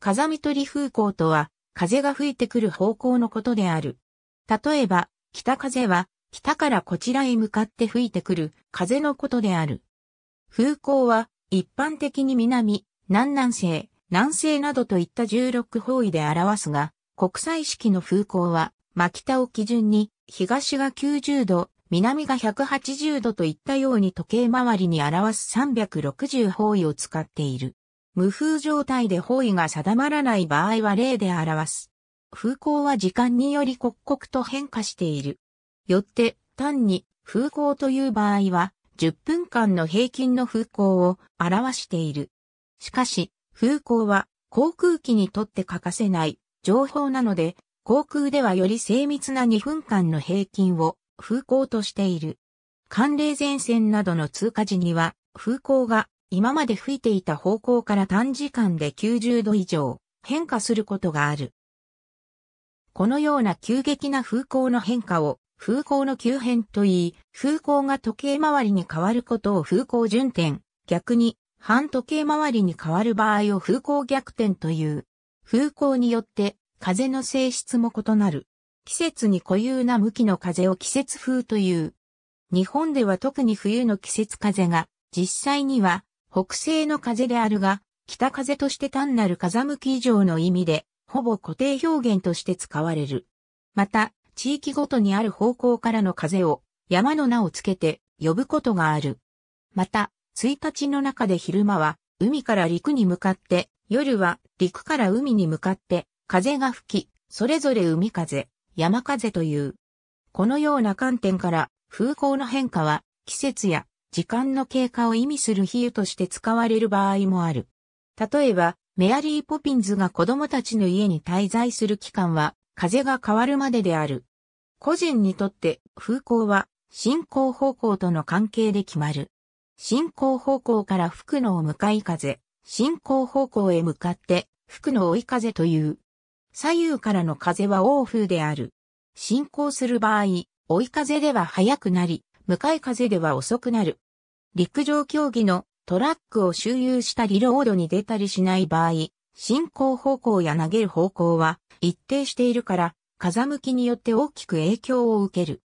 風見鳥風向とは、風が吹いてくる方向のことである。例えば、北風は、北からこちらへ向かって吹いてくる風のことである。風向は、一般的に南、南南西、南西などといった16方位で表すが、国際式の風向は、真北を基準に、東が90度、南が180度といったように時計回りに表す360方位を使っている。無風状態で方位が定まらない場合は例で表す。風向は時間により刻々と変化している。よって、単に風向という場合は、10分間の平均の風向を表している。しかし、風向は航空機にとって欠かせない情報なので、航空ではより精密な2分間の平均を風向としている。寒冷前線などの通過時には風向が今まで吹いていた方向から短時間で90度以上変化することがある。このような急激な風向の変化を風向の急変と言い、風向が時計回りに変わることを風向順転、逆に反時計回りに変わる場合を風向逆転という。風向によって風の性質も異なる。季節に固有な向きの風を季節風という。日本では特に冬の季節風が実際には北西の風であるが、北風として単なる風向き以上の意味で、ほぼ固定表現として使われる。また、地域ごとにある方向からの風を山の名をつけて呼ぶことがある。また、1日の中で昼間は海から陸に向かって、夜は陸から海に向かって風が吹き、それぞれ海風、山風という。このような観点から風向の変化は季節や時間の経過を意味する比喩として使われる場合もある。例えば、メアリー・ポピンズが子供たちの家に滞在する期間は、風が変わるまでである。個人にとって風向は進行方向との関係で決まる。進行方向から吹くのを向かい風、進行方向へ向かって吹くの追い風という。左右からの風は欧風である。進行する場合、追い風では速くなり、向かい風では遅くなる。陸上競技のトラックを周遊したりロードに出たりしない場合、進行方向や投げる方向は一定しているから、風向きによって大きく影響を受ける。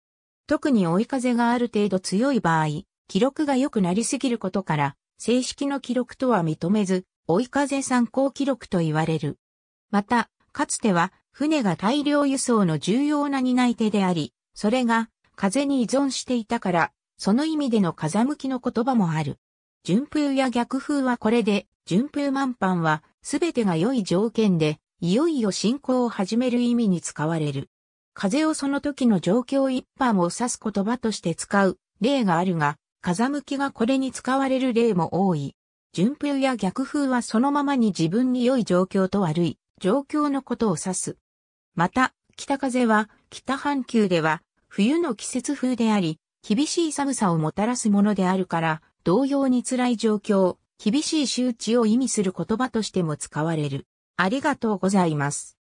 特に追い風がある程度強い場合、記録が良くなりすぎることから、正式の記録とは認めず、追い風参考記録と言われる。また、かつては、船が大量輸送の重要な担い手であり、それが風に依存していたから、その意味での風向きの言葉もある。順風や逆風はこれで、順風満帆は、すべてが良い条件で、いよいよ進行を始める意味に使われる。風をその時の状況一般を指す言葉として使う例があるが、風向きがこれに使われる例も多い。順風や逆風はそのままに自分に良い状況と悪い状況のことを指す。また、北風は北半球では冬の季節風であり、厳しい寒さをもたらすものであるから、同様に辛い状況、厳しい周知を意味する言葉としても使われる。ありがとうございます。